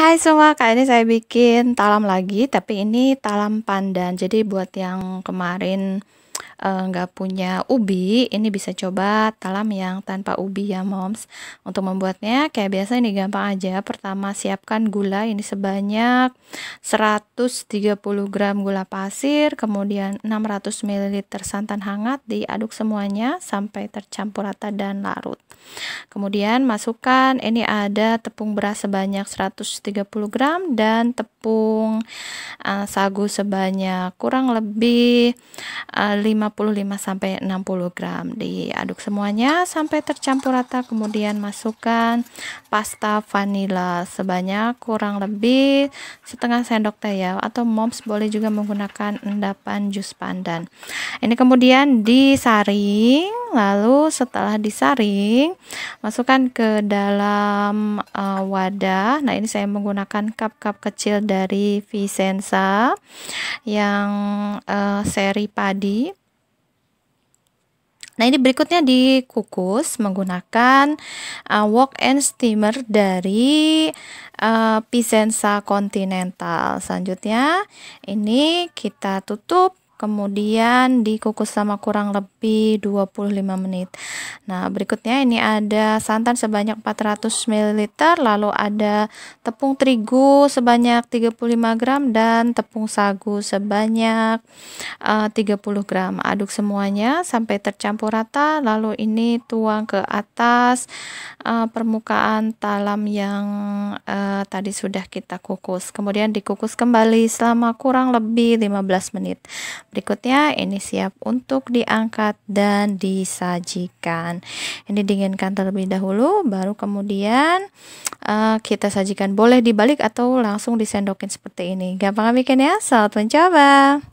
Hai semua, kali ini saya bikin talam lagi, tapi ini talam pandan. Jadi buat yang kemarin Eh, nggak uh, punya ubi, ini bisa coba talam yang tanpa ubi ya moms. Untuk membuatnya kayak biasa ini gampang aja. Pertama siapkan gula ini sebanyak 130 gram gula pasir, kemudian 600 ml santan hangat diaduk semuanya sampai tercampur rata dan larut. Kemudian masukkan ini ada tepung beras sebanyak 130 gram dan tepung uh, sagu sebanyak kurang lebih eh, uh, 50 55-60 gram diaduk semuanya sampai tercampur rata kemudian masukkan pasta vanila sebanyak kurang lebih setengah sendok teh ya atau moms boleh juga menggunakan endapan jus pandan ini kemudian disaring lalu setelah disaring masukkan ke dalam uh, wadah nah ini saya menggunakan cup-cup kecil dari Vicenza yang uh, seri padi Nah, ini berikutnya dikukus menggunakan uh, wok and steamer dari uh, Pisenza Continental. Selanjutnya, ini kita tutup kemudian dikukus sama kurang lebih 25 menit nah berikutnya ini ada santan sebanyak 400 ml lalu ada tepung terigu sebanyak 35 gram dan tepung sagu sebanyak eh, uh, 30 gram aduk semuanya sampai tercampur rata lalu ini tuang ke atas uh, permukaan talam yang uh, tadi sudah kita kukus kemudian dikukus kembali selama kurang lebih 15 menit Berikutnya ini siap untuk diangkat dan disajikan. Ini dinginkan terlebih dahulu baru kemudian uh, kita sajikan. Boleh dibalik atau langsung disendokin seperti ini. Gampang bikin ya. Selamat mencoba.